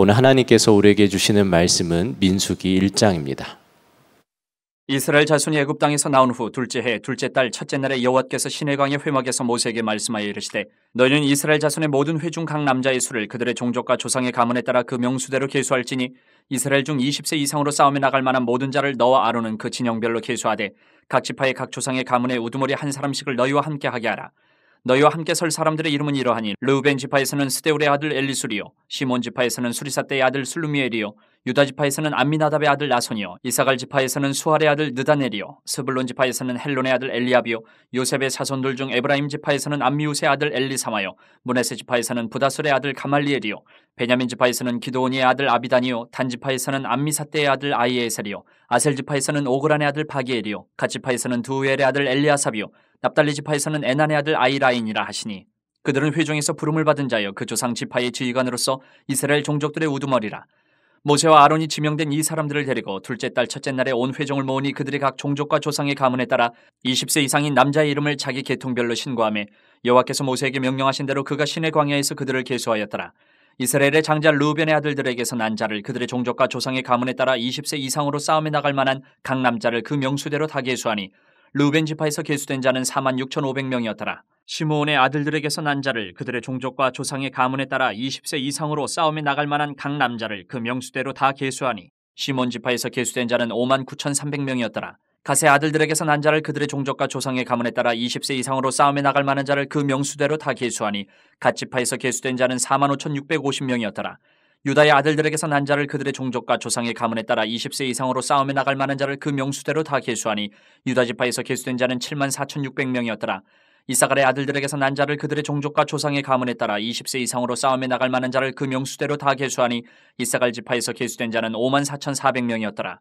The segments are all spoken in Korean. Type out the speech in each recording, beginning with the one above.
오늘 하나님께서 우리에게 주시는 말씀은 민수기 1장입니다. 이스라엘 자손이 애굽 땅에서 나온 후 둘째 해 둘째 달 첫째 날에 여호와께서 시내광의 회막에서 모세에게 말씀하여 이르시되 너희는 이스라엘 자손의 모든 회중 각 남자의 수를 그들의 종족과 조상의 가문에 따라 그 명수대로 계수할지니 이스라엘 중 20세 이상으로 싸움에 나갈 만한 모든 자를 너와 아론은 그 진영별로 계수하되 각 지파의 각 조상의 가문의 우두머리 한 사람씩을 너희와 함께 하게 하라 너희와 함께 설 사람들의 이름은 이러하니 르우벤 지파에서는 스데울의 아들 엘리술이요 시몬 지파에서는 수리사 때의 아들 술루미엘이요 유다 지파에서는 안미나답의 아들 나손이요 이사갈 지파에서는 수아의 아들 느다넬이요 스불론 지파에서는 헬론의 아들 엘리압이요 요셉의 자손들 중 에브라임 지파에서는 암미우스의 아들 엘리사마요 문에세 지파에서는 부다솔의 아들 가말리엘이요 베냐민 지파에서는 기도온이의 아들 아비다니요단 지파에서는 암미사 때의 아들 아이에셀이요 아셀 지파에서는 오그란의 아들 바기엘이요 갓 지파에서는 두엘의 아들 엘리아삽이요 납달리 지파에서는 에난의 아들 아이라인이라 하시니 그들은 회중에서 부름을 받은 자여 그 조상 지파의 지휘관으로서 이스라엘 종족들의 우두머리라. 모세와 아론이 지명된 이 사람들을 데리고 둘째 달 첫째 날에 온 회종을 모으니 그들이 각 종족과 조상의 가문에 따라 20세 이상인 남자의 이름을 자기 계통별로 신고함에 여호와께서 모세에게 명령하신 대로 그가 신의 광야에서 그들을 계수하였더라. 이스라엘의 장자 루벤의 아들들에게서 난 자를 그들의 종족과 조상의 가문에 따라 20세 이상으로 싸움에 나갈 만한 각 남자를 그 명수대로 다 계수하니 루벤 지파에서 계수된 자는 4만 6,500명이었더라. 시므온의 아들들에게서 난 자를 그들의 종족과 조상의 가문에 따라 20세 이상으로 싸움에 나갈 만한 각 남자를 그 명수대로 다 계수하니 시몬 지파에서 계수된 자는 5만 9,300명이었더라. 가세 아들들에게서 난 자를 그들의 종족과 조상의 가문에 따라 20세 이상으로 싸움에 나갈 만한 자를 그 명수대로 다 계수하니 갓 지파에서 계수된 자는 4만 5,650명이었더라. 유다의 아들들에게서 난 자를 그들의 종족과 조상의 가문에 따라 20세 이상으로 싸움에 나갈 만한 자를 그 명수대로 다 계수하니 유다 지파에서 계수된 자는 7만 4,600명이었더라. 이사갈의 아들들에게서 난 자를 그들의 종족과 조상의 가문에 따라 20세 이상으로 싸움에 나갈 만한 자를 그 명수대로 다 계수하니 이사갈 지파에서 계수된 자는 5만 4,400명이었더라.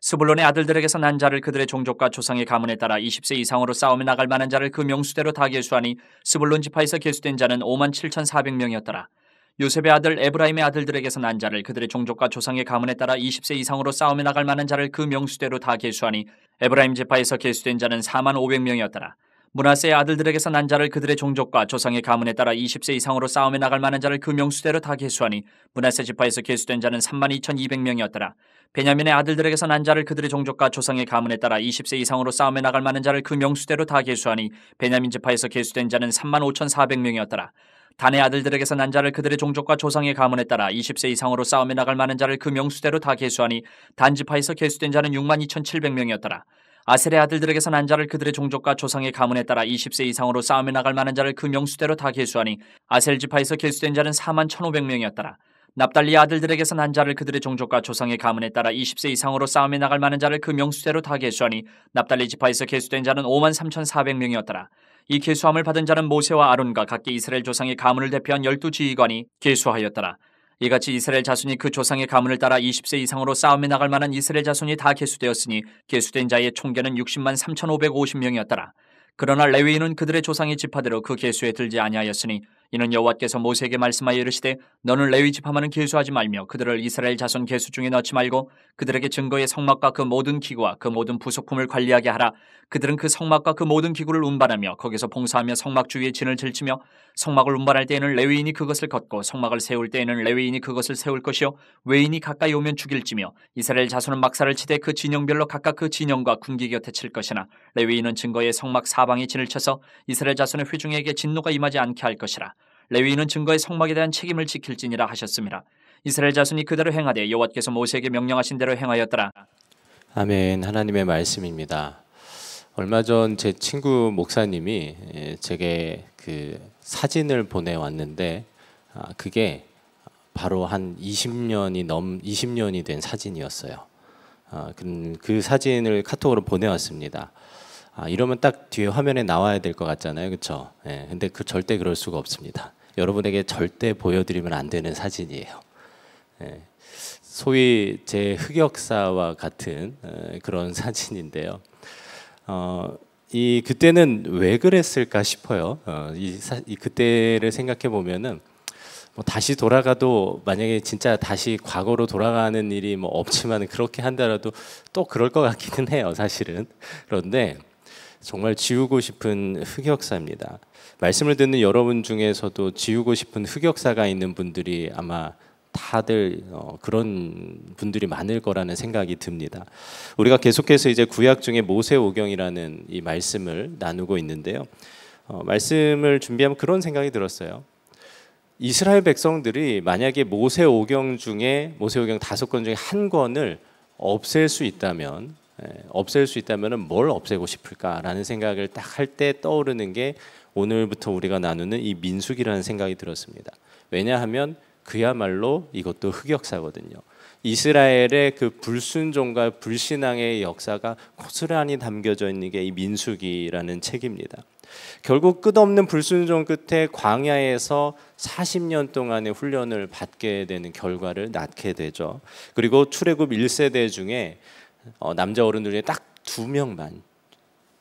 스불론의 아들들에게서 난 자를 그들의 종족과 조상의 가문에 따라 20세 이상으로 싸움에 나갈 만한 자를 그 명수대로 다 계수하니 스불론 지파에서 계수된 자는 5만 7,400명이었더라. 요셉의 아들 에브라임의 아들들에게서 난 자를 그들의 종족과 조상의 가문에 따라 20세 이상으로 싸움에 나갈 만한 자를 그 명수대로 다 계수하니 에브라임 지파에서 계수된 자는 4만 500명이었더라. 문하세의 아들들에게서 난 자를 그들의 종족과 조상의 가문에 따라 20세 이상으로 싸움에 나갈 만한 자를 그 명수대로 다 계수하니 문하세 지파에서 계수된 자는 3만 2,200명이었더라. 베냐민의 아들들에게서 난 자를 그들의 종족과 조상의 가문에 따라 20세 이상으로 싸움에 나갈 만한 자를 그 명수대로 다 계수하니 베냐민 지파에서 계수된 자는 3만 5,400명이었더라. 단의 아들들에게서 난 자를 그들의 종족과 조상의 가문에 따라 20세 이상으로 싸움에 나갈 만한 자를 그 명수대로 다 계수하니 단지파에서 계수된 자는 6만 2,700명이었더라. 아셀의 아들들에게서 난 자를 그들의 종족과 조상의 가문에 따라 20세 이상으로 싸움에 나갈 만한 자를 그 명수대로 다 계수하니 아셀 지파에서 계수된 자는 4만 1,500명이었더라. 납달리 아들들에게서 난 자를 그들의 종족과 조상의 가문에 따라 20세 이상으로 싸움에 나갈 만한 자를 그 명수대로 다 계수하니 납달리 지파에서 계수된 자는 5만 3,400명이었더라. 이 계수함을 받은 자는 모세와 아론과 각기 이스라엘 조상의 가문을 대표한 열두 지휘관이 계수하였더라. 이같이 이스라엘 자손이 그 조상의 가문을 따라 20세 이상으로 싸움에 나갈 만한 이스라엘 자손이 다 계수되었으니 계수된 자의 총계는 60만 3,550명이었더라. 그러나 레위인은 그들의 조상의 집파대로그 계수에 들지 아니하였으니 이는 여호와께서 모세에게 말씀하여 이르시되 너는 레위 지파만은 계수하지 말며 그들을 이스라엘 자손 계수 중에 넣지 말고 그들에게 증거의 성막과 그 모든 기구와 그 모든 부속품을 관리하게 하라 그들은 그 성막과 그 모든 기구를 운반하며 거기서 봉사하며 성막 주위에 진을 질치며 성막을 운반할 때에는 레위인이 그것을 걷고 성막을 세울 때에는 레위인이 그것을 세울 것이요 외인이 가까이 오면 죽일지며 이스라엘 자손은 막사를 치되 그 진영별로 각각 그 진영과 군기 곁에 칠 것이나 레위인은 증거의 성막 사방에 진을 쳐서 이스라엘 자손의 회중에게 진노가 임하지 않게 할 것이라 레위인은 증거의 성막에 대한 책임을 지킬지니라 하셨습니다. 이스라엘 자손이 그대로 행하되 여호와께서 모세에게 명령하신 대로 행하였더라. 아멘. 하나님의 말씀입니다. 얼마 전 제 친구 목사님이 예, 제게 그 사진을 보내 왔는데 아, 그게 바로 한 20년이 넘 20년이 된 사진이었어요. 아, 그 사진을 카톡으로 보내왔습니다. 아, 이러면 딱 뒤에 화면에 나와야 될 것 같잖아요. 그렇죠? 예, 근데 그 절대 그럴 수가 없습니다. 여러분에게 절대 보여드리면 안 되는 사진이에요. 예. 소위 제 흑역사와 같은 어, 그런 사진인데요. 어, 이 그때는 왜 그랬을까 싶어요. 어, 이, 사, 이, 그때를 생각해 보면은 뭐 다시 돌아가도 만약에 진짜 다시 과거로 돌아가는 일이 뭐 없지만 그렇게 한다라도 또 그럴 것 같기는 해요, 사실은. 그런데 정말 지우고 싶은 흑역사입니다. 말씀을 듣는 여러분 중에서도 지우고 싶은 흑역사가 있는 분들이 아마 다들 어, 그런 분들이 많을 거라는 생각이 듭니다. 우리가 계속해서 이제 구약 중에 모세오경이라는 이 말씀을 나누고 있는데요. 어, 말씀을 준비하면 그런 생각이 들었어요. 이스라엘 백성들이 만약에 모세오경 중에 모세오경 다섯 권 중에 한 권을 없앨 수 있다면 예, 없앨 수 있다면은 뭘 없애고 싶을까라는 생각을 딱 할 때 떠오르는 게 오늘부터 우리가 나누는 이 민숙이라는 생각이 들었습니다. 왜냐하면 그야말로 이것도 흑역사거든요. 이스라엘의 그 불순종과 불신앙의 역사가 고스란히 담겨져 있는 게 이 민숙이라는 책입니다. 결국 끝없는 불순종 끝에 광야에서 40년 동안의 훈련을 받게 되는 결과를 낳게 되죠. 그리고 출애굽 1세대 중에 어, 남자 어른들 중에 딱 두 명만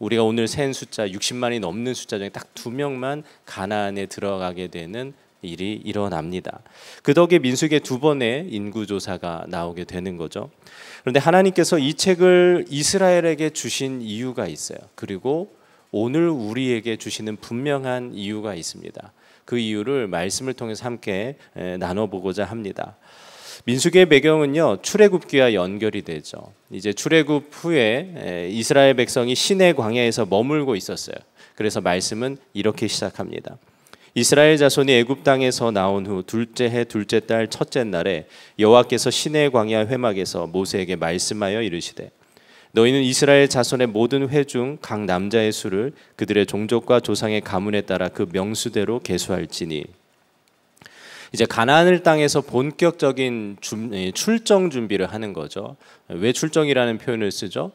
우리가 오늘 센 숫자 60만이 넘는 숫자 중에 딱 두 명만 가나안에 들어가게 되는 일이 일어납니다. 그 덕에 민수기의 두 번의 인구 조사가 나오게 되는 거죠. 그런데 하나님께서 이 책을 이스라엘에게 주신 이유가 있어요. 그리고 오늘 우리에게 주시는 분명한 이유가 있습니다. 그 이유를 말씀을 통해서 함께 나눠보고자 합니다. 민수기의 배경은요 출애굽기와 연결이 되죠. 이제 출애굽 후에 이스라엘 백성이 시내 광야에서 머물고 있었어요. 그래서 말씀은 이렇게 시작합니다. 이스라엘 자손이 애굽 땅에서 나온 후 둘째 해 둘째 달 첫째 날에 여호와께서 시내 광야 회막에서 모세에게 말씀하여 이르시되 너희는 이스라엘 자손의 모든 회중 각 남자의 수를 그들의 종족과 조상의 가문에 따라 그 명수대로 계수할지니 이제 가나안을 땅에서 본격적인 출정 준비를 하는 거죠. 왜 출정이라는 표현을 쓰죠?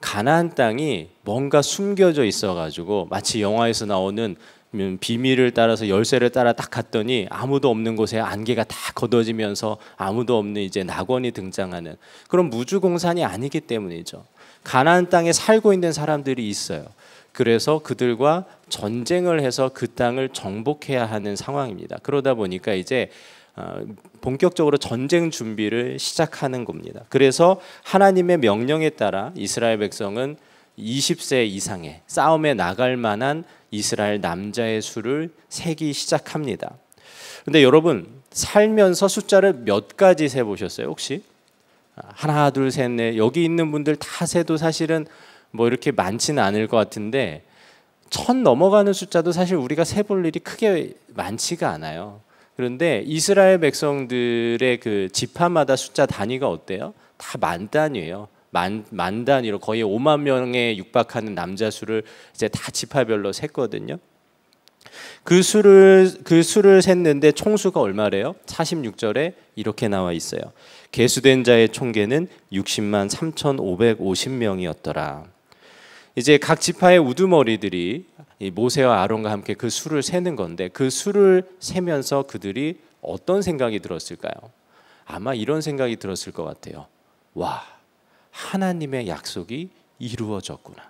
가나안 땅이 뭔가 숨겨져 있어 가지고 마치 영화에서 나오는 음, 비밀을 따라서 열쇠를 따라 딱 갔더니 아무도 없는 곳에 안개가 다 걷어지면서 아무도 없는 이제 낙원이 등장하는 그런 무주공산이 아니기 때문이죠. 가나안 땅에 살고 있는 사람들이 있어요. 그래서 그들과 전쟁을 해서 그 땅을 정복해야 하는 상황입니다. 그러다 보니까 이제 어, 본격적으로 전쟁 준비를 시작하는 겁니다. 그래서 하나님의 명령에 따라 이스라엘 백성은 20세 이상의 싸움에 나갈 만한 이스라엘 남자의 수를 세기 시작합니다. 근데 여러분 살면서 숫자를 몇 가지 세 보셨어요? 혹시 하나, 둘, 셋, 넷 여기 있는 분들 다 세도 사실은 뭐 이렇게 많지는 않을 것 같은데 천 넘어가는 숫자도 사실 우리가 세 볼 일이 크게 많지가 않아요. 그런데 이스라엘 백성들의 그 지파마다 숫자 단위가 어때요? 다 만 단위예요. 만, 만 단위로 거의 5만 명에 육박하는 남자 수를 이제 다 지파별로 셌거든요. 그 수를 그 수를 셌는데 총수가 얼마래요? 46절에 이렇게 나와 있어요. 계수된 자의 총계는 60만 3,550명이었더라. 이제 각 지파의 우두머리들이 모세와 아론과 함께 그 술을 세는 건데 그 술을 세면서 그들이 어떤 생각이 들었을까요? 아마 이런 생각이 들었을 것 같아요. 와, 하나님의 약속이 이루어졌구나.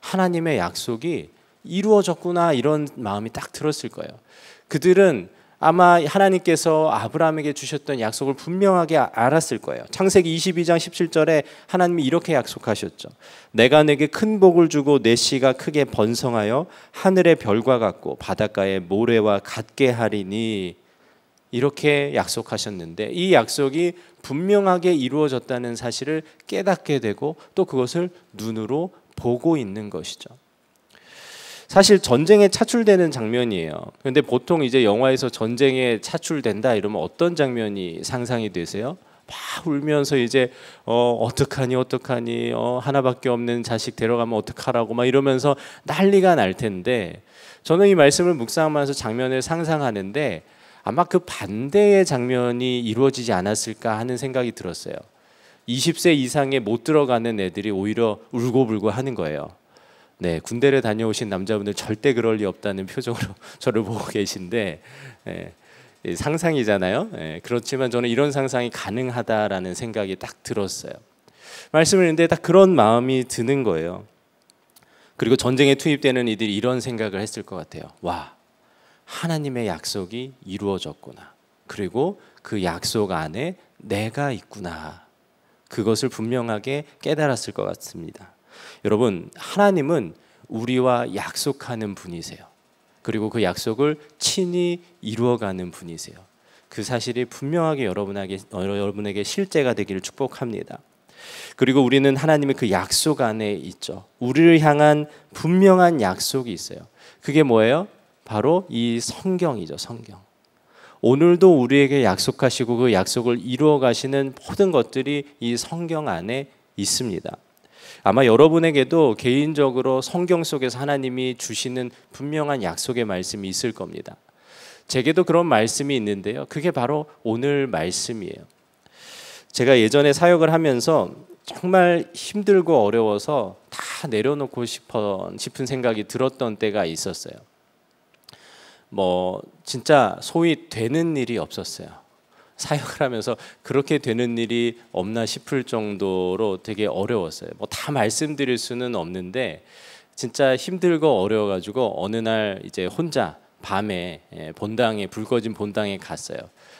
하나님의 약속이 이루어졌구나 이런 마음이 딱 들었을 거예요. 그들은 아마 하나님께서 아브라함에게 주셨던 약속을 분명하게 아, 알았을 거예요. 창세기 22장 17절에 하나님이 이렇게 약속하셨죠. 내가 내게 큰 복을 주고 내 씨가 크게 번성하여 하늘의 별과 같고 바닷가의 모래와 같게 하리니 이렇게 약속하셨는데 이 약속이 분명하게 이루어졌다는 사실을 깨닫게 되고 또 그것을 눈으로 보고 있는 것이죠. 사실 전쟁에 차출되는 장면이에요. 그런데 보통 이제 영화에서 전쟁에 차출된다 이러면 어떤 장면이 상상이 되세요? 막 울면서 이제 어 어떡하니 어떡하니 어 하나밖에 없는 자식 데려가면 어떡하라고 막 이러면서 난리가 날 텐데 저는 이 말씀을 묵상하면서 장면을 상상하는데 아마 그 반대의 장면이 이루어지지 않았을까 하는 생각이 들었어요. 20세 이상에 못 들어가는 애들이 오히려 울고불고 하는 거예요. 네, 군대를 다녀오신 남자분들 절대 그럴 리 없다는 표정으로 저를 보고 계신데 네, 상상이잖아요. 네, 그렇지만 저는 이런 상상이 가능하다라는 생각이 딱 들었어요. 말씀을 했는데 딱 그런 마음이 드는 거예요. 그리고 전쟁에 투입되는 이들이 이런 생각을 했을 것 같아요. 와, 하나님의 약속이 이루어졌구나. 그리고 그 약속 안에 내가 있구나. 그것을 분명하게 깨달았을 것 같습니다. 여러분, 하나님은 우리와 약속하는 분이세요. 그리고 그 약속을 친히 이루어가는 분이세요. 그 사실이 분명하게 여러분에게, 여러분에게 실제가 되기를 축복합니다. 그리고 우리는 하나님의 그 약속 안에 있죠. 우리를 향한 분명한 약속이 있어요. 그게 뭐예요? 바로 이 성경이죠, 성경. 오늘도 우리에게 약속하시고 그 약속을 이루어 가시는 모든 것들이 이 성경 안에 있습니다. 아마 여러분에게도 개인적으로 성경 속에서 하나님이 주시는 분명한 약속의 말씀이 있을 겁니다. 제게도 그런 말씀이 있는데요. 그게 바로 오늘 말씀이에요. 제가 예전에 사역을 하면서 정말 힘들고 어려워서 다 내려놓고 싶어, 싶은 생각이 들었던 때가 있었어요. 뭐 진짜 소위 되는 일이 없었어요. 사역을 하면서 그렇게 되는 일이 없나 싶을 정도로 되게 어려웠어요. 뭐 다 말씀드릴 수는 없는데 진짜 힘들고 어려워가지고 어느 날 이제 혼자 밤에 예, 본당에 불 꺼진 본당에 갔어요.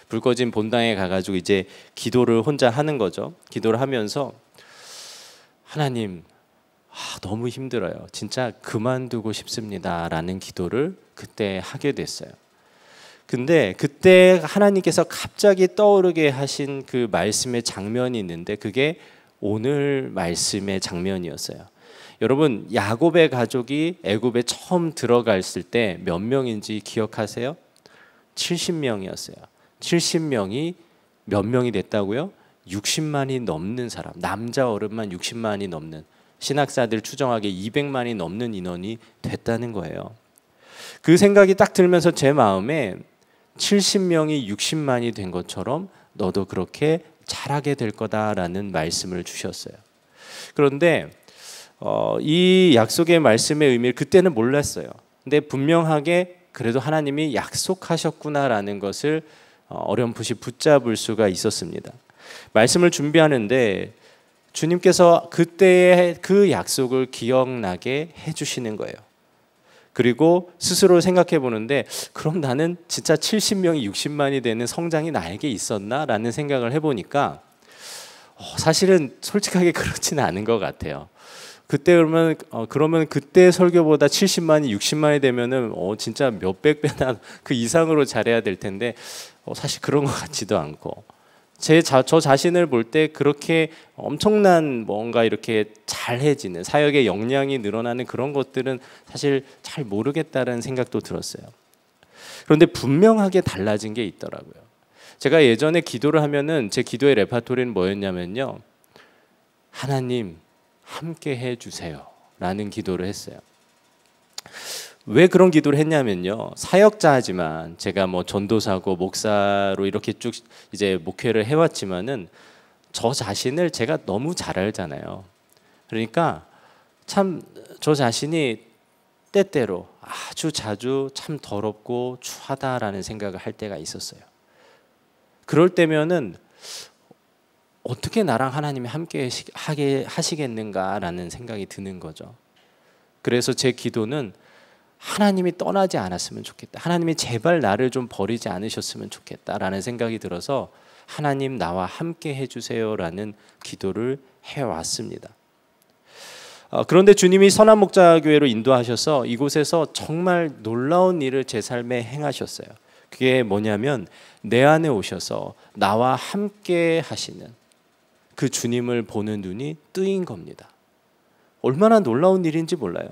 불 꺼진 본당에 가가지고 이제 기도를 혼자 하는 거죠. 기도를 하면서 하나님 아, 너무 힘들어요. 진짜 그만두고 싶습니다라는 기도를 그때 하게 됐어요. 근데 그때 하나님께서 갑자기 떠오르게 하신 그 말씀의 장면이 있는데 그게 오늘 말씀의 장면이었어요. 여러분 야곱의 가족이 애굽에 처음 들어갔을 때 몇 명인지 기억하세요? 70명이었어요. 70명이 몇 명이 됐다고요? 60만이 넘는 사람, 남자 어른만 60만이 넘는 신학사들 추정하게 200만이 넘는 인원이 됐다는 거예요. 그 생각이 딱 들면서 제 마음에 70명이 60만이 된 것처럼 너도 그렇게 잘하게 될 거다라는 말씀을 주셨어요. 그런데 어, 이 약속의 말씀의 의미를 그때는 몰랐어요. 근데 분명하게 그래도 하나님이 약속하셨구나라는 것을 어, 어렴풋이 붙잡을 수가 있었습니다. 말씀을 준비하는데 주님께서 그때의 그 약속을 기억나게 해주시는 거예요. 그리고 스스로 생각해 보는데 그럼 나는 진짜 70명이 60만이 되는 성장이 나에게 있었나라는 생각을 해보니까 어, 사실은 솔직하게 그렇지는 않은 것 같아요. 그때 그러면 어, 그러면 그때 설교보다 70만이 60만이 되면은 어, 진짜 몇백 배나 그 이상으로 잘해야 될 텐데 어, 사실 그런 것 같지도 않고 제저 자신을 볼 때 그렇게 엄청난 뭔가 이렇게 잘해지는 사역의 역량이 늘어나는 그런 것들은 사실 잘 모르겠다는 생각도 들었어요. 그런데 분명하게 달라진 게 있더라고요. 제가 예전에 기도를 하면은 제 기도의 레파토리는 뭐였냐면요. 하나님 함께 해 주세요라는 기도를 했어요. 왜 그런 기도를 했냐면요. 사역자지만 제가 뭐 전도사고 목사로 이렇게 쭉 이제 목회를 해왔지만은 저 자신을 제가 너무 잘 알잖아요. 그러니까 참 저 자신이 때때로 아주 자주 참 더럽고 추하다라는 생각을 할 때가 있었어요. 그럴 때면은 어떻게 나랑 하나님이 함께 하게 하시겠는가라는 생각이 드는 거죠. 그래서 제 기도는 하나님이 떠나지 않았으면 좋겠다. 하나님이 제발 나를 좀 버리지 않으셨으면 좋겠다라는 생각이 들어서 하나님 나와 함께 해주세요라는 기도를 해왔습니다. 어, 그런데 주님이 선한 목자 교회로 인도하셔서 이곳에서 정말 놀라운 일을 제 삶에 행하셨어요. 그게 뭐냐면 내 안에 오셔서 나와 함께 하시는 그 주님을 보는 눈이 뜨인 겁니다. 얼마나 놀라운 일인지 몰라요.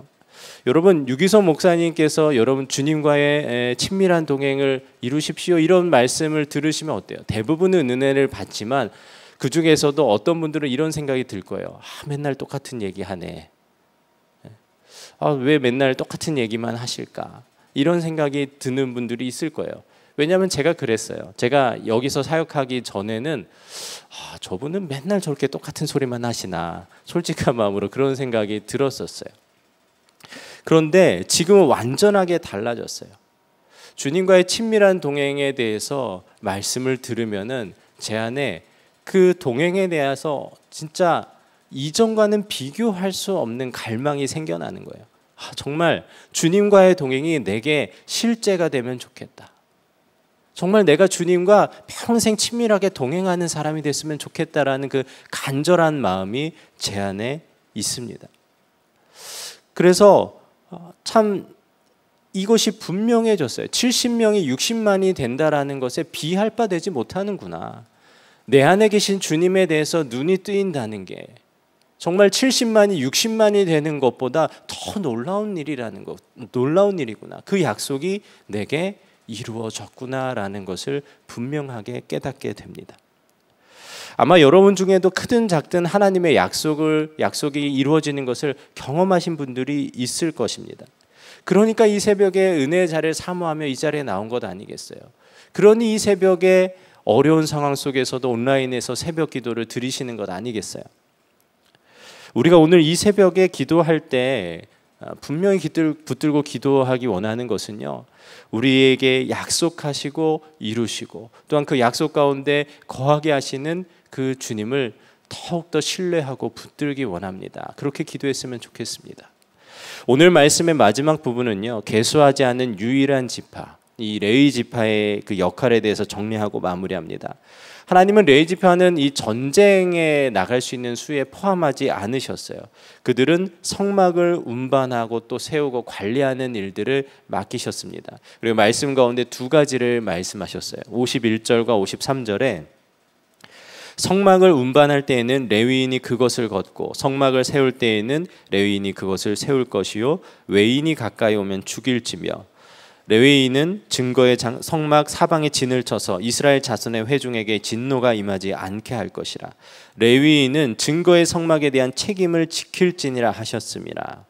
여러분 유기성 목사님께서 여러분 주님과의 친밀한 동행을 이루십시오 이런 말씀을 들으시면 어때요? 대부분은 은혜를 받지만 그 중에서도 어떤 분들은 이런 생각이 들 거예요. 아, 맨날 똑같은 얘기하네. 아, 왜 맨날 똑같은 얘기만 하실까? 이런 생각이 드는 분들이 있을 거예요. 왜냐하면 제가 그랬어요. 제가 여기서 사역하기 전에는 아, 저분은 맨날 저렇게 똑같은 소리만 하시나 솔직한 마음으로 그런 생각이 들었었어요. 그런데 지금은 완전하게 달라졌어요. 주님과의 친밀한 동행에 대해서 말씀을 들으면은 제 안에 그 동행에 대해서 진짜 이전과는 비교할 수 없는 갈망이 생겨나는 거예요. 아, 정말 주님과의 동행이 내게 실제가 되면 좋겠다. 정말 내가 주님과 평생 친밀하게 동행하는 사람이 됐으면 좋겠다라는 그 간절한 마음이 제 안에 있습니다. 그래서 어, 참 이것이 분명해졌어요. 70명이 60만이 된다라는 것에 비할 바 되지 못하는구나. 내 안에 계신 주님에 대해서 눈이 뜨인다는 게 정말 70만이 60만이 되는 것보다 더 놀라운 일이라는 것, 놀라운 일이구나. 그 약속이 내게 이루어졌구나라는 것을 분명하게 깨닫게 됩니다. 아마 여러분 중에도 크든 작든 하나님의 약속을 약속이 이루어지는 것을 경험하신 분들이 있을 것입니다. 그러니까 이 새벽에 은혜의 자리를 사모하며 이 자리에 나온 것 아니겠어요? 그러니 이 새벽에 어려운 상황 속에서도 온라인에서 새벽 기도를 드리시는 것 아니겠어요? 우리가 오늘 이 새벽에 기도할 때 아, 분명히 붙들고 기도하기 원하는 것은요. 우리에게 약속하시고 이루시고 또한 그 약속 가운데 거하게 하시는 그 주님을 더욱더 신뢰하고 붙들기 원합니다. 그렇게 기도했으면 좋겠습니다. 오늘 말씀의 마지막 부분은요. 개수하지 않은 유일한 지파, 이 레위 지파의 그 역할에 대해서 정리하고 마무리합니다. 하나님은 레위 지파는 이 전쟁에 나갈 수 있는 수에 포함하지 않으셨어요. 그들은 성막을 운반하고 또 세우고 관리하는 일들을 맡기셨습니다. 그리고 말씀 가운데 두 가지를 말씀하셨어요. 51절과 53절에 성막을 운반할 때에는 레위인이 그것을 걷고 성막을 세울 때에는 레위인이 그것을 세울 것이요 외인이 가까이 오면 죽일지며 레위인은 증거의 성막 사방에 진을 쳐서 이스라엘 자손의 회중에게 진노가 임하지 않게 할 것이라 레위인은 증거의 성막에 대한 책임을 지킬지니라 하셨습니다.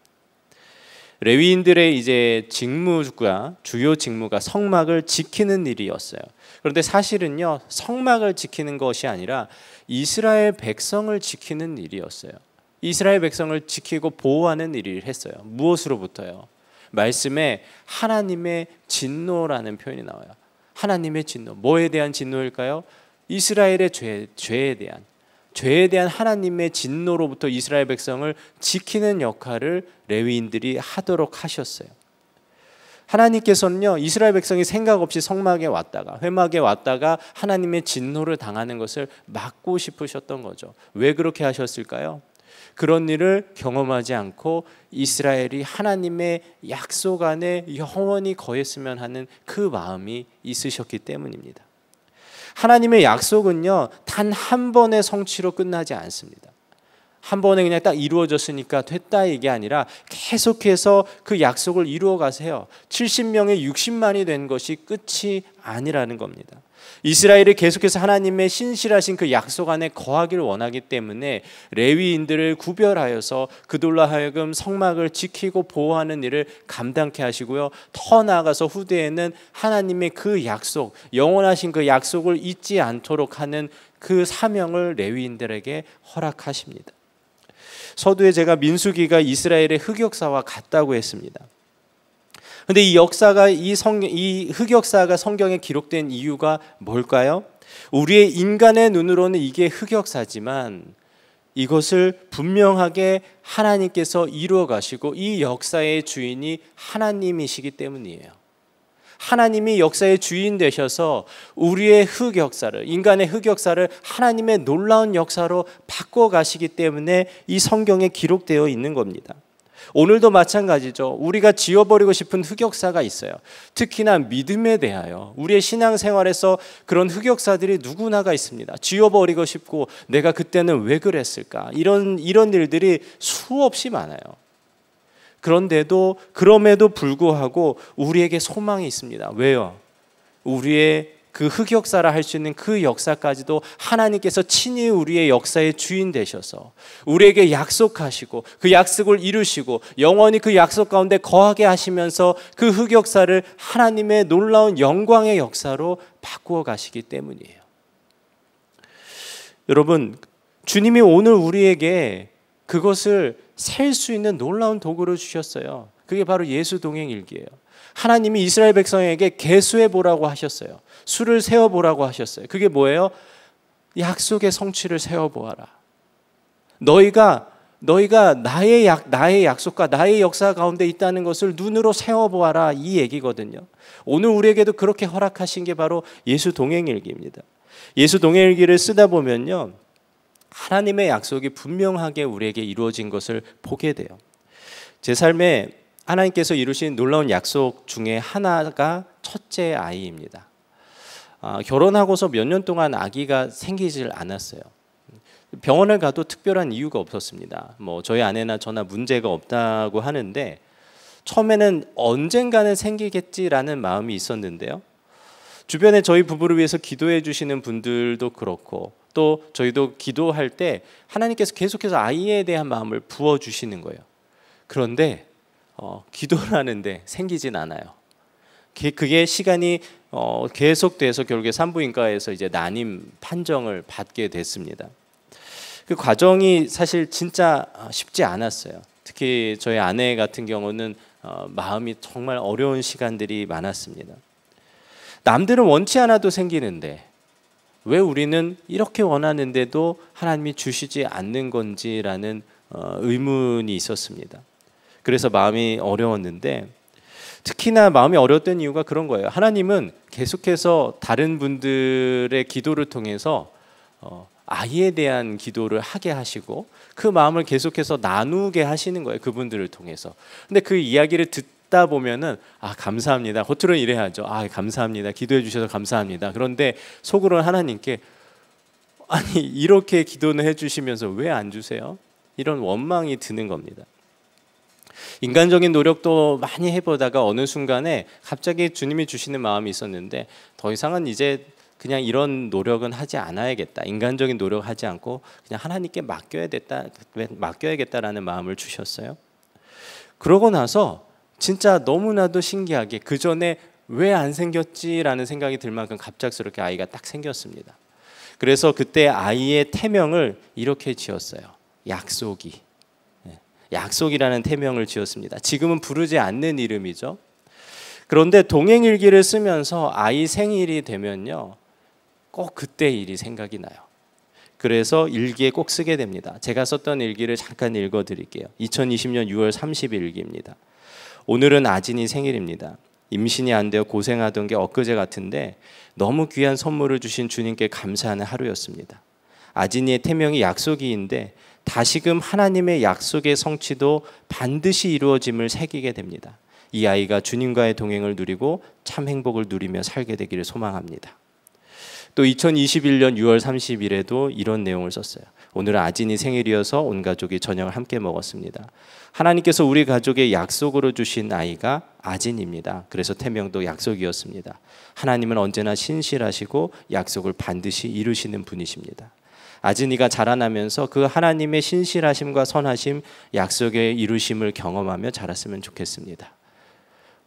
레위인들의 이제 직무가 주요 직무가 성막을 지키는 일이었어요. 그런데 사실은요 성막을 지키는 것이 아니라 이스라엘 백성을 지키는 일이었어요. 이스라엘 백성을 지키고 보호하는 일을 했어요. 무엇으로부터요? 말씀에 하나님의 진노라는 표현이 나와요. 하나님의 진노. 뭐에 대한 진노일까요? 이스라엘의 죄, 죄에 대한 죄에 대한 하나님의 진노로부터 이스라엘 백성을 지키는 역할을 레위인들이 하도록 하셨어요. 하나님께서는요 이스라엘 백성이 생각 없이 성막에 왔다가 회막에 왔다가 하나님의 진노를 당하는 것을 막고 싶으셨던 거죠. 왜 그렇게 하셨을까요? 그런 일을 경험하지 않고 이스라엘이 하나님의 약속 안에 영원히 거했으면 하는 그 마음이 있으셨기 때문입니다. 하나님의 약속은요 단 한 번의 성취로 끝나지 않습니다. 한 번에 그냥 딱 이루어졌으니까 됐다 이게 아니라 계속해서 그 약속을 이루어 가세요. 70명의 60만이 된 것이 끝이 아니라는 겁니다. 이스라엘이 계속해서 하나님의 신실하신 그 약속 안에 거하기를 원하기 때문에 레위인들을 구별하여서 그들로 하여금 성막을 지키고 보호하는 일을 감당케 하시고요. 더 나아가서 후대에는 하나님의 그 약속, 영원하신 그 약속을 잊지 않도록 하는 그 사명을 레위인들에게 허락하십니다. 서두에 제가 민수기가 이스라엘의 흑역사와 같다고 했습니다. 근데 이 역사가 이, 성, 이 흑역사가 성경에 기록된 이유가 뭘까요? 우리의 인간의 눈으로는 이게 흑역사지만 이것을 분명하게 하나님께서 이루어 가시고 이 역사의 주인이 하나님이시기 때문이에요. 하나님이 역사의 주인 되셔서 우리의 흑역사를 인간의 흑역사를 하나님의 놀라운 역사로 바꿔 가시기 때문에 이 성경에 기록되어 있는 겁니다. 오늘도 마찬가지죠. 우리가 지워버리고 싶은 흑역사가 있어요. 특히나 믿음에 대하여 우리의 신앙생활에서 그런 흑역사들이 누구나가 있습니다. 지워버리고 싶고 내가 그때는 왜 그랬을까 이런 이런 일들이 수없이 많아요. 그런데도 그럼에도 불구하고 우리에게 소망이 있습니다. 왜요? 우리의 그 흑역사라 할수 있는 그 역사까지도 하나님께서 친히 우리의 역사의 주인 되셔서 우리에게 약속하시고 그 약속을 이루시고 영원히 그 약속 가운데 거하게 하시면서 그 흑역사를 하나님의 놀라운 영광의 역사로 바꾸어 가시기 때문이에요. 여러분, 주님이 오늘 우리에게 그것을 셀수 있는 놀라운 도구를 주셨어요. 그게 바로 예수 동행일기예요. 하나님이 이스라엘 백성에게 계수해 보라고 하셨어요. 수를 세워 보라고 하셨어요. 그게 뭐예요? 약속의 성취를 세워 보아라. 너희가 너희가 나의 약 나의 약속과 나의 역사 가운데 있다는 것을 눈으로 세워 보아라 이 얘기거든요. 오늘 우리에게도 그렇게 허락하신 게 바로 예수 동행일기입니다. 예수 동행일기를 쓰다 보면요. 하나님의 약속이 분명하게 우리에게 이루어진 것을 보게 돼요. 제 삶에 하나님께서 이루신 놀라운 약속 중에 하나가 첫째 아이입니다. 아, 결혼하고서 몇 년 동안 아기가 생기질 않았어요. 병원을 가도 특별한 이유가 없었습니다. 뭐 저희 아내나 저나 문제가 없다고 하는데 처음에는 언젠가는 생기겠지라는 마음이 있었는데요. 주변에 저희 부부를 위해서 기도해 주시는 분들도 그렇고 또 저희도 기도할 때 하나님께서 계속해서 아이에 대한 마음을 부어 주시는 거예요. 그런데 어, 기도를 하는데 생기진 않아요. 그게 시간이 어, 계속돼서 결국에 산부인과에서 이제 난임 판정을 받게 됐습니다. 그 과정이 사실 진짜 어, 쉽지 않았어요. 특히 저희 아내 같은 경우는 어, 마음이 정말 어려운 시간들이 많았습니다. 남들은 원치 않아도 생기는데 왜 우리는 이렇게 원하는데도 하나님이 주시지 않는 건지라는 어, 의문이 있었습니다. 그래서 마음이 어려웠는데 특히나 마음이 어려웠던 이유가 그런 거예요. 하나님은 계속해서 다른 분들의 기도를 통해서 어, 아이에 대한 기도를 하게 하시고 그 마음을 계속해서 나누게 하시는 거예요. 그분들을 통해서. 근데 그 이야기를 듣 받다 보면은 아 감사합니다. 겉으로는 이래야죠. 아 감사합니다. 기도해 주셔서 감사합니다. 그런데 속으로는 하나님께 아니 이렇게 기도는 해주시면서 왜 안 주세요? 이런 원망이 드는 겁니다. 인간적인 노력도 많이 해보다가 어느 순간에 갑자기 주님이 주시는 마음이 있었는데 더 이상은 이제 그냥 이런 노력은 하지 않아야겠다. 인간적인 노력 하지 않고 그냥 하나님께 맡겨야 겠다 맡겨야겠다라는 마음을 주셨어요. 그러고 나서 진짜 너무나도 신기하게 그 전에 왜 안 생겼지라는 생각이 들 만큼 갑작스럽게 아이가 딱 생겼습니다. 그래서 그때 아이의 태명을 이렇게 지었어요. 약속이. 예. 약속이라는 태명을 지었습니다. 지금은 부르지 않는 이름이죠. 그런데 동행일기를 쓰면서 아이 생일이 되면요. 꼭 그때 일이 생각이 나요. 그래서 일기에 꼭 쓰게 됩니다. 제가 썼던 일기를 잠깐 읽어 드릴게요. 2020년 6월 30일 일기입니다. 오늘은 아진이 생일입니다. 임신이 안 되어 고생하던 게 엊그제 같은데 너무 귀한 선물을 주신 주님께 감사하는 하루였습니다. 아진이의 태명이 약속이인데 다시금 하나님의 약속의 성취도 반드시 이루어짐을 새기게 됩니다. 이 아이가 주님과의 동행을 누리고 참 행복을 누리며 살게 되기를 소망합니다. 또 2021년 6월 30일에도 이런 내용을 썼어요. 오늘은 아진이 생일이어서 온 가족이 저녁을 함께 먹었습니다. 하나님께서 우리 가족의 약속으로 주신 아이가 아진입니다. 그래서 태명도 약속이었습니다. 하나님은 언제나 신실하시고 약속을 반드시 이루시는 분이십니다. 아진이가 자라나면서 그 하나님의 신실하심과 선하심, 약속의 이루심을 경험하며 자랐으면 좋겠습니다.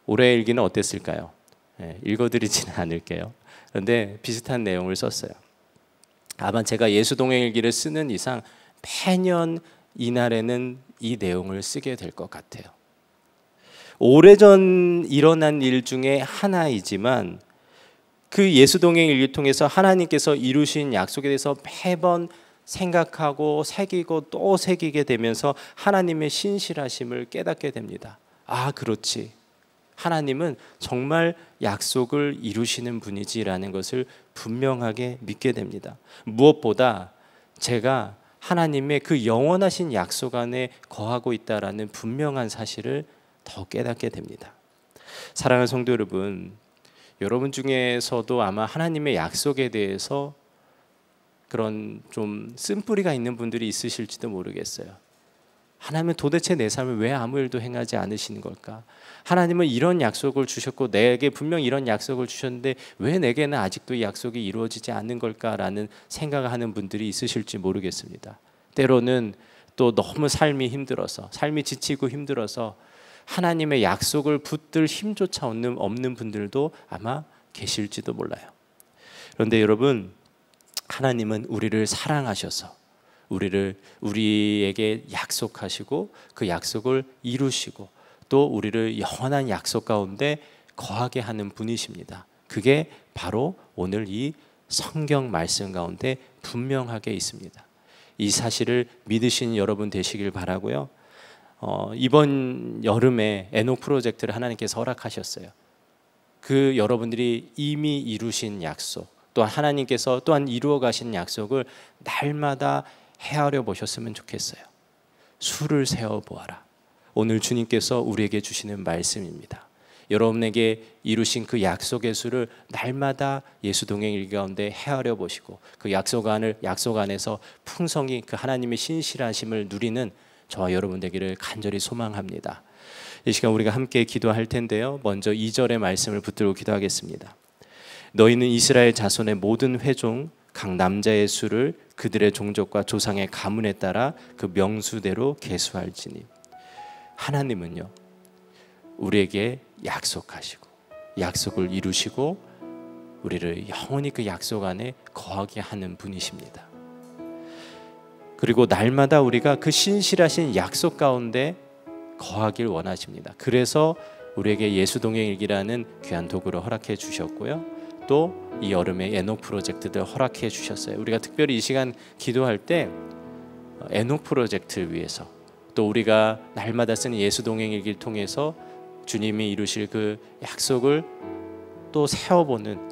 올해 일기는 어땠을까요? 예, 읽어드리지는 않을게요. 그런데 비슷한 내용을 썼어요. 아마 제가 예수동행일기를 쓰는 이상 매년 이날에는 이 내용을 쓰게 될 것 같아요. 오래전 일어난 일 중에 하나이지만 그 예수동행일기 통해서 하나님께서 이루신 약속에 대해서 매번 생각하고 새기고 또 새기게 되면서 하나님의 신실하심을 깨닫게 됩니다. 아, 그렇지. 하나님은 정말 약속을 이루시는 분이지라는 것을 분명하게 믿게 됩니다. 무엇보다 제가 하나님의 그 영원하신 약속 안에 거하고 있다라는 분명한 사실을 더 깨닫게 됩니다. 사랑하는 성도 여러분, 여러분 중에서도 아마 하나님의 약속에 대해서 그런 좀 쓴뿌리가 있는 분들이 있으실지도 모르겠어요. 하나님은 도대체 내 삶을 왜 아무 일도 행하지 않으시는 걸까? 하나님은 이런 약속을 주셨고 내게 분명 이런 약속을 주셨는데 왜 내게는 아직도 이 약속이 이루어지지 않는 걸까라는 생각하는 분들이 있으실지 모르겠습니다. 때로는 또 너무 삶이 힘들어서 삶이 지치고 힘들어서 하나님의 약속을 붙들 힘조차 없는, 없는 분들도 아마 계실지도 몰라요. 그런데 여러분 하나님은 우리를 사랑하셔서 우리를 우리에게 약속하시고 그 약속을 이루시고 또 우리를 영원한 약속 가운데 거하게 하는 분이십니다. 그게 바로 오늘 이 성경 말씀 가운데 분명하게 있습니다. 이 사실을 믿으신 여러분 되시길 바라고요. 어, 이번 여름에 에녹 프로젝트를 하나님께서 허락하셨어요. 그 여러분들이 이미 이루신 약속, 또 하나님께서 또한 이루어 가신 약속을 날마다 헤아려 보셨으면 좋겠어요. 수를 세어 보아라. 오늘 주님께서 우리에게 주시는 말씀입니다. 여러분에게 이루신 그 약속의 수를 날마다 예수 동행 일가운데 헤아려 보시고 그 약속 안을 약속 안에서 풍성히 그 하나님의 신실하심을 누리는 저와 여러분 되기를 간절히 소망합니다. 이 시간 우리가 함께 기도할 텐데요. 먼저 2절의 말씀을 붙들고 기도하겠습니다. 너희는 이스라엘 자손의 모든 회종 각 남자의 수를 그들의 종족과 조상의 가문에 따라 그 명수대로 계수할지니 하나님은요 우리에게 약속하시고 약속을 이루시고 우리를 영원히 그 약속 안에 거하게 하는 분이십니다. 그리고 날마다 우리가 그 신실하신 약속 가운데 거하길 원하십니다. 그래서 우리에게 예수동행일기라는 귀한 도구를 허락해 주셨고요. 또이 여름에 에녹 프로젝트들 허락해 주셨어요. 우리가 특별히 이 시간 기도할 때 어, 에녹 프로젝트를 위해서 또 우리가 날마다 쓰는 예수 동행일기를 통해서 주님이 이루실 그 약속을 또 세워보는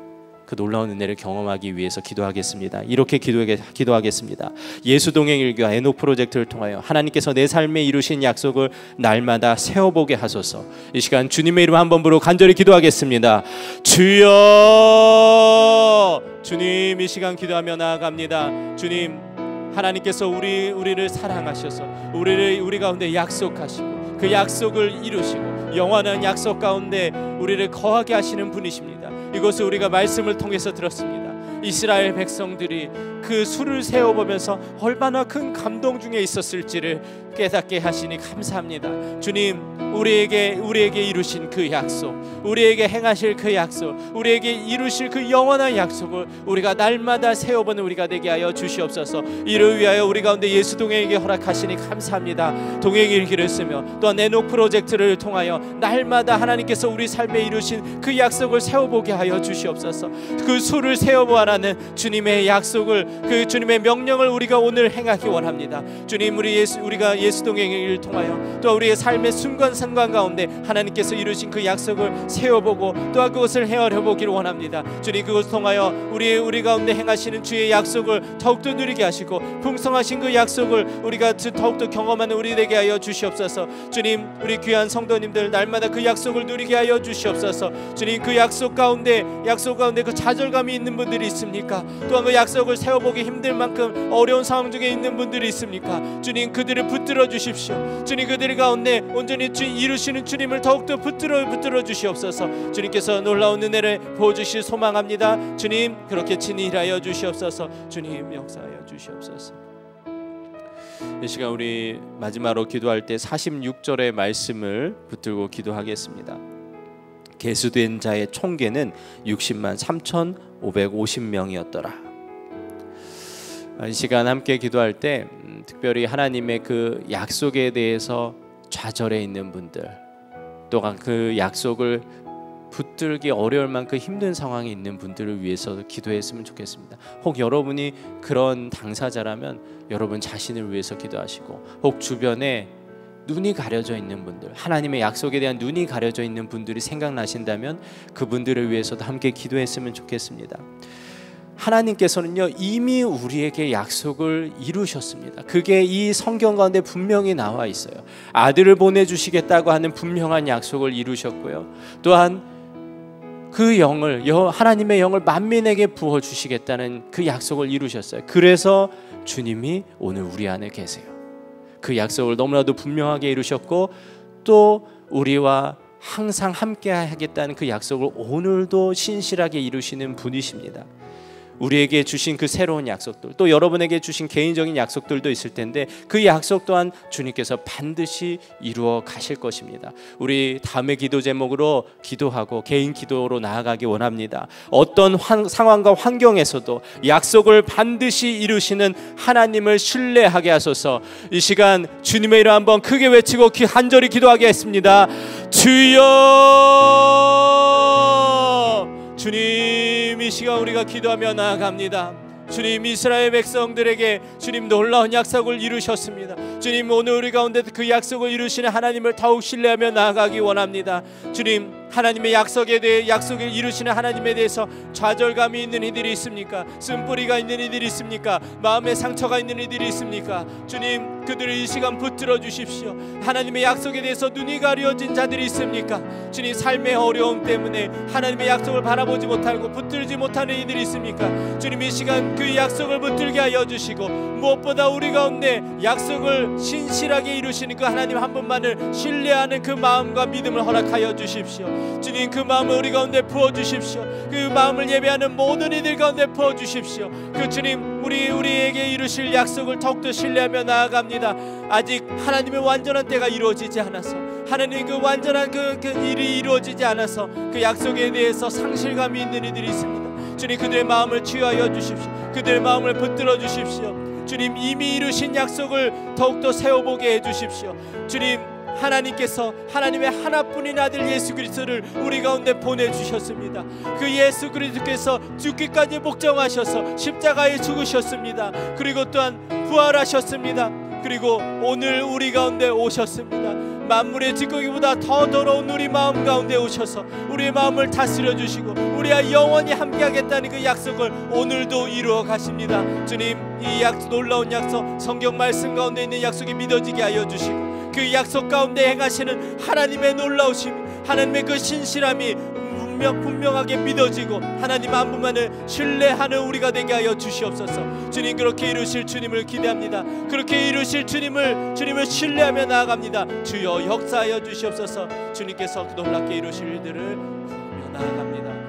그 놀라운 은혜를 경험하기 위해서 기도하겠습니다. 이렇게 기도하겠, 습니다 예수 동행 일교 에노 프로젝트를 통하여 하나님께서 내 삶에 이루신 약속을 날마다 세워보게 하소서. 이 시간 주님의 이름 한번 부르 간절히 기도하겠습니다. 주여 주님 이 시간 기도하며 나아갑니다. 주님 하나님께서 우리 우리를 사랑하셔서 우리를 우리 가운데 약속하시고 그 약속을 이루시고 영원한 약속 가운데 우리를 거하게 하시는 분이십니다. 이것을 우리가 말씀을 통해서 들었습니다. 이스라엘 백성들이 그 수를 세워보면서 얼마나 큰 감동 중에 있었을지를 깨닫게 하시니 감사합니다. 주님, 우리에게 우리에게 이루신 그 약속, 우리에게 행하실 그 약속, 우리에게 이루실 그 영원한 약속을 우리가 날마다 세워보는 우리가 되게 하여 주시옵소서. 이를 위하여 우리 가운데 예수 동행에게 허락하시니 감사합니다. 동행일기를 쓰며 또한 에노 프로젝트를 통하여 날마다 하나님께서 우리 삶에 이루신 그 약속을 세워보게 하여 주시옵소서. 그 수를 세워보아라. 원하는 주님의 약속을 그 주님의 명령을 우리가 오늘 행하기 원합니다. 주님 우리 예수, 우리가 예수동행을 통하여 또 우리의 삶의 순간 상관 가운데 하나님께서 이루신 그 약속을 세워보고 또 그것을 헤아려 보기를 원합니다. 주님 그것을 통하여 우리 우리 가운데 행하시는 주의 약속을 더욱더 누리게 하시고 풍성하신 그 약속을 우리가 더욱더 경험하는 우리 되게 하여 주시옵소서. 주님 우리 귀한 성도님들 날마다 그 약속을 누리게 하여 주시옵소서. 주님 그 약속 가운데 약속 가운데 그 좌절감이 있는 분들이 있습니다. 있습니까? 또한 그 약속을 세워보기 힘들 만큼 어려운 상황 중에 있는 분들이 있습니까? 주님 그들을 붙들어 주십시오. 주님 그들 가운데 온전히 주 이루시는 주님을 더욱더 붙들어 붙들어 주시옵소서. 주님께서 놀라운 은혜를 보여주실 소망합니다. 주님 그렇게 친 일하여 주시옵소서. 주님 역사하여 주시옵소서. 이 시간 우리 마지막으로 기도할 때 46절의 말씀을 붙들고 기도하겠습니다. 개수된 자의 총계는 60만 3,550명이었더라. 이 시간 함께 기도할 때 음, 특별히 하나님의 그 약속에 대해서 좌절해 있는 분들 또한 그 약속을 붙들기 어려울 만큼 힘든 상황에 있는 분들을 위해서 기도했으면 좋겠습니다. 혹 여러분이 그런 당사자라면 여러분 자신을 위해서 기도하시고 혹 주변에 눈이 가려져 있는 분들, 하나님의 약속에 대한 눈이 가려져 있는 분들이 생각나신다면 그분들을 위해서도 함께 기도했으면 좋겠습니다. 하나님께서는요 이미 우리에게 약속을 이루셨습니다. 그게 이 성경 가운데 분명히 나와 있어요. 아들을 보내주시겠다고 하는 분명한 약속을 이루셨고요. 또한 그 영을 하나님의 영을 만민에게 부어 주시겠다는 그 약속을 이루셨어요. 그래서 주님이 오늘 우리 안에 계세요. 그 약속을 너무나도 분명하게 이루셨고 또 우리와 항상 함께 하겠다는 그 약속을 오늘도 신실하게 이루시는 분이십니다. 우리에게 주신 그 새로운 약속들 또 여러분에게 주신 개인적인 약속들도 있을 텐데 그 약속 또한 주님께서 반드시 이루어 가실 것입니다. 우리 다음의 기도 제목으로 기도하고 개인 기도로 나아가기 원합니다. 어떤 환, 상황과 환경에서도 약속을 반드시 이루시는 하나님을 신뢰하게 하소서. 이 시간 주님의 이름 한번 크게 외치고 한절히 기도하겠습니다. 주여 주님 이 시간 우리가 기도하며 나아갑니다. 주님 이스라엘 백성들에게 주님 놀라운 약속을 이루셨습니다. 주님 오늘 우리 가운데 그 약속을 이루시는 하나님을 더욱 신뢰하며 나아가기 원합니다. 주님 하나님의 약속에 대해 약속을 이루시는 하나님에 대해서 좌절감이 있는 이들이 있습니까? 쓴뿌리가 있는 이들이 있습니까? 마음의 상처가 있는 이들이 있습니까? 주님 그들을 이 시간 붙들어 주십시오. 하나님의 약속에 대해서 눈이 가려진 자들이 있습니까? 주님 삶의 어려움 때문에 하나님의 약속을 바라보지 못하고 붙들지 못하는 이들이 있습니까? 주님 이 시간 그 약속을 붙들게 하여 주시고 무엇보다 우리 가운데 약속을 신실하게 이루시는 그 하나님 한 분만을 신뢰하는 그 마음과 믿음을 허락하여 주십시오. 주님 그 마음을 우리 가운데 부어 주십시오. 그 마음을 예배하는 모든 이들 가운데 부어 주십시오. 그 주님 우리 우리에게 이루실 약속을 더욱더 신뢰하며 나아갑니다. 아직 하나님의 완전한 때가 이루어지지 않아서 하나님 그 완전한 그, 그 일이 이루어지지 않아서 그 약속에 대해서 상실감이 있는 이들이 있습니다. 주님 그들의 마음을 치유하여 주십시오. 그들의 마음을 붙들어 주십시오. 주님 이미 이루신 약속을 더욱더 세워보게 해주십시오. 주님 하나님께서 하나님의 하나뿐인 아들 예수 그리스도를 우리 가운데 보내주셨습니다. 그 예수 그리스도께서 죽기까지 복정하셔서 십자가에 죽으셨습니다. 그리고 또한 부활하셨습니다. 그리고 오늘 우리 가운데 오셨습니다. 만물의 지꺼기보다더 더러운 우리 마음 가운데 오셔서 우리의 마음을 다스려 주시고 우리와 영원히 함께하겠다는 그 약속을 오늘도 이루어 가십니다. 주님 이 약, 속 놀라운 약속 성경 말씀 가운데 있는 약속이 믿어지게 하여 주시고 그 약속 가운데 행하시는 하나님의 놀라우심 하나님의 그 신실함이 분명 분명하게 믿어지고 하나님 한 분만을 신뢰하는 우리가 되게 하여 주시옵소서. 주님 그렇게 이루실 주님을 기대합니다. 그렇게 이루실 주님을 주님을 신뢰하며 나아갑니다. 주여 역사하여 주시옵소서. 주님께서 그 놀랍게 이루실 일들을 구하며 나아갑니다.